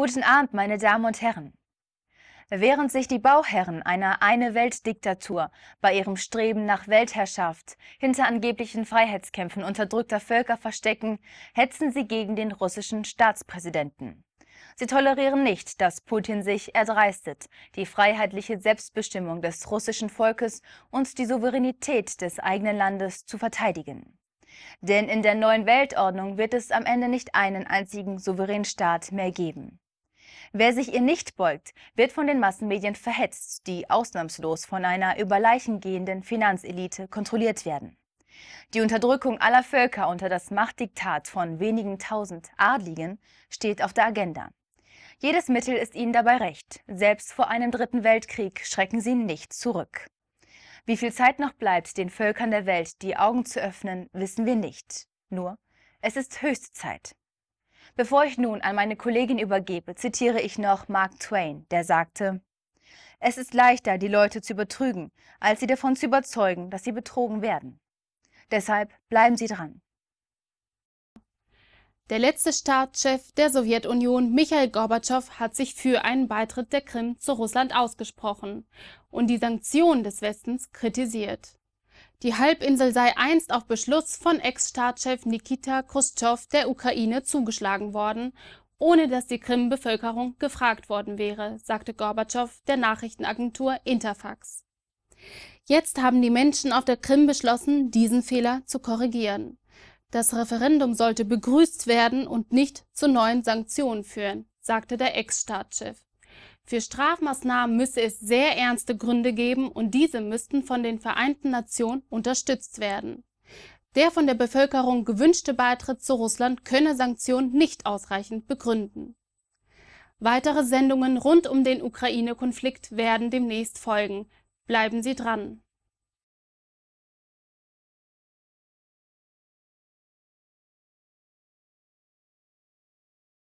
Guten Abend, meine Damen und Herren. Während sich die Bauherren einer Eine-Welt-Diktatur bei ihrem Streben nach Weltherrschaft hinter angeblichen Freiheitskämpfen unterdrückter Völker verstecken, hetzen sie gegen den russischen Staatspräsidenten. Sie tolerieren nicht, dass Putin sich erdreistet, die freiheitliche Selbstbestimmung des russischen Volkes und die Souveränität des eigenen Landes zu verteidigen. Denn in der neuen Weltordnung wird es am Ende nicht einen einzigen Souveränstaat mehr geben. Wer sich ihr nicht beugt, wird von den Massenmedien verhetzt, die ausnahmslos von einer über Leichen gehenden Finanzelite kontrolliert werden. Die Unterdrückung aller Völker unter das Machtdiktat von wenigen tausend Adligen steht auf der Agenda. Jedes Mittel ist ihnen dabei recht. Selbst vor einem dritten Weltkrieg schrecken sie nicht zurück. Wie viel Zeit noch bleibt, den Völkern der Welt die Augen zu öffnen, wissen wir nicht. Nur, es ist höchste Zeit. Bevor ich nun an meine Kollegin übergebe, zitiere ich noch Mark Twain, der sagte, es ist leichter, die Leute zu übertrügen, als sie davon zu überzeugen, dass sie betrogen werden. Deshalb bleiben Sie dran. Der letzte Staatschef der Sowjetunion, Michael Gorbatschow, hat sich für einen Beitritt der Krim zu Russland ausgesprochen und die Sanktionen des Westens kritisiert. Die Halbinsel sei einst auf Beschluss von Ex-Staatschef Nikita Khrushchev der Ukraine zugeschlagen worden, ohne dass die Krim-Bevölkerung gefragt worden wäre, sagte Gorbatschow der Nachrichtenagentur Interfax. Jetzt haben die Menschen auf der Krim beschlossen, diesen Fehler zu korrigieren. Das Referendum sollte begrüßt werden und nicht zu neuen Sanktionen führen, sagte der Ex-Staatschef. Für Strafmaßnahmen müsse es sehr ernste Gründe geben und diese müssten von den Vereinten Nationen unterstützt werden. Der von der Bevölkerung gewünschte Beitritt zu Russland könne Sanktionen nicht ausreichend begründen. Weitere Sendungen rund um den Ukraine-Konflikt werden demnächst folgen. Bleiben Sie dran.